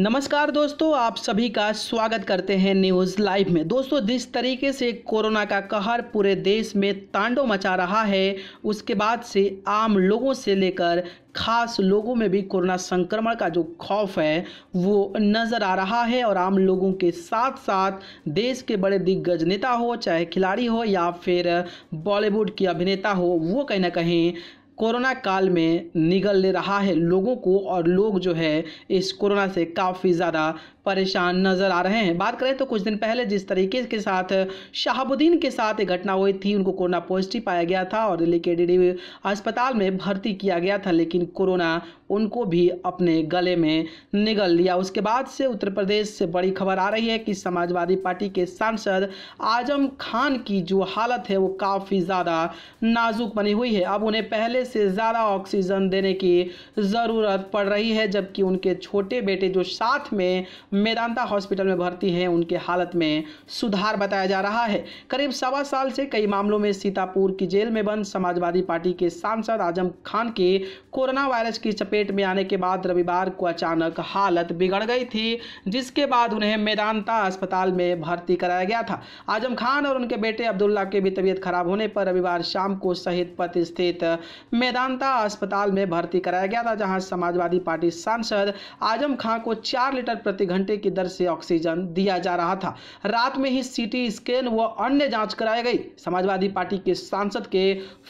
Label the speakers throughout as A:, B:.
A: नमस्कार दोस्तों आप सभी का स्वागत करते हैं न्यूज़ लाइव में दोस्तों जिस तरीके से कोरोना का कहर पूरे देश में तांडव मचा रहा है उसके बाद से आम लोगों से लेकर खास लोगों में भी कोरोना संक्रमण का जो खौफ है वो नज़र आ रहा है और आम लोगों के साथ साथ देश के बड़े दिग्गज नेता हो चाहे खिलाड़ी हो या फिर बॉलीवुड की अभिनेता हो वो कहीं ना कहीं कोरोना काल में निगल ले रहा है लोगों को और लोग जो है इस कोरोना से काफ़ी ज़्यादा परेशान नज़र आ रहे हैं बात करें तो कुछ दिन पहले जिस तरीके के साथ शहाबुद्दीन के साथ एक घटना हुई थी उनको कोरोना पॉजिटिव पाया गया था और दिल्ली के डी अस्पताल में भर्ती किया गया था लेकिन कोरोना उनको भी अपने गले में निगल लिया उसके बाद से उत्तर प्रदेश से बड़ी खबर आ रही है कि समाजवादी पार्टी के सांसद आजम खान की जो हालत है वो काफ़ी ज़्यादा नाजुक बनी हुई है अब उन्हें पहले से ज़्यादा ऑक्सीजन देने की ज़रूरत पड़ रही है जबकि उनके छोटे बेटे जो साथ में मेदांता हॉस्पिटल में भर्ती हैं उनके हालत में सुधार बताया जा रहा है करीब सवा साल से कई मामलों में सीतापुर की जेल में बंद समाजवादी पार्टी के सांसद आजम खान के कोरोना वायरस की चपेट में आने के बाद रविवार को अचानक हालत बिगड़ गई थी जिसके बाद उन्हें मेदांता अस्पताल में भर्ती कराया गया था आजम खान और उनके बेटे अब्दुल्ला के भी तबीयत खराब होने पर रविवार शाम को शहीद पथ स्थित मेदांता अस्पताल में भर्ती कराया गया था जहां समाजवादी पार्टी सांसद आजम खां को चार लीटर प्रति घंटे की दर से ऑक्सीजन दिया जा रहा था रात में ही सीटी स्कैन व अन्य जांच कराई गई समाजवादी पार्टी के सांसद के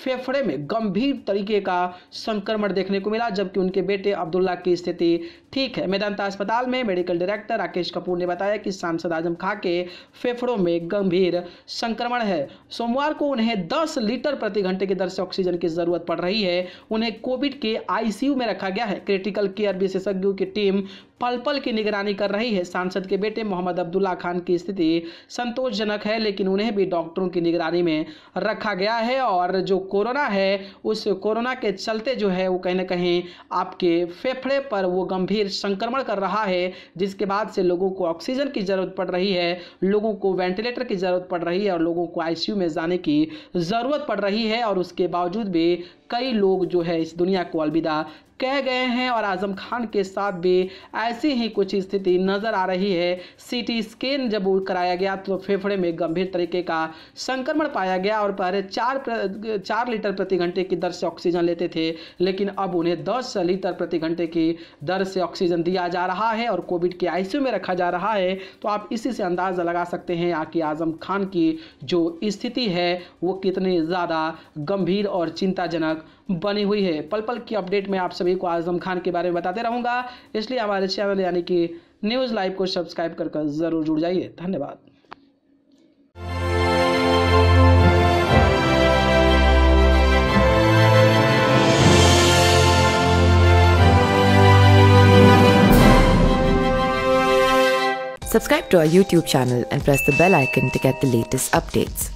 A: फेफड़े में गंभीर तरीके का संक्रमण देखने को मिला जबकि उनके बेटे अब्दुल्ला की स्थिति ठीक है मेदांता अस्पताल में मेडिकल डायरेक्टर राकेश कपूर ने बताया कि सांसद आजम खां के फेफड़ों में गंभीर संक्रमण है सोमवार को उन्हें दस लीटर प्रति घंटे की दर से ऑक्सीजन की जरूरत पड़ रही गई है उन्हें कोविड के आईसीयू में रखा गया है क्रिटिकल केयर विशेषज्ञों की टीम पल पल की निगरानी कर रही है सांसद के बेटे मोहम्मद अब्दुल्ला खान की स्थिति संतोषजनक है लेकिन उन्हें भी डॉक्टरों की निगरानी में रखा गया है और जो कोरोना है उस कोरोना के चलते जो है वो कहीं ना कहीं आपके फेफड़े पर वो गंभीर संक्रमण कर रहा है जिसके बाद से लोगों को ऑक्सीजन की ज़रूरत पड़ रही है लोगों को वेंटिलेटर की ज़रूरत पड़ रही है और लोगों को आई में जाने की ज़रूरत पड़ रही है और उसके बावजूद भी कई लोग जो है इस दुनिया को अलविदा कह गए हैं और आजम खान के साथ भी ऐसी ही कुछ स्थिति नज़र आ रही है सीटी स्कैन जब कराया गया तो फेफड़े में गंभीर तरीके का संक्रमण पाया गया और पहले चार प्र, चार लीटर प्रति घंटे की दर से ऑक्सीजन लेते थे लेकिन अब उन्हें दस लीटर प्रति घंटे की दर से ऑक्सीजन दिया जा रहा है और कोविड के आईसीयू में रखा जा रहा है तो आप इसी से अंदाज़ा लगा सकते हैं यहाँ की आजम खान की जो स्थिति है वो कितनी ज़्यादा गंभीर और चिंताजनक बनी हुई है पल पल की अपडेट में आप सभी को आजम खान के बारे में बताते रहूंगा इसलिए हमारे चैनल यानी कि न्यूज़ लाइव को सब्सक्राइब कर ज़रूर जुड़ जाइए धन्यवाद Subscribe to our YouTube channel and press the bell icon to get the latest updates.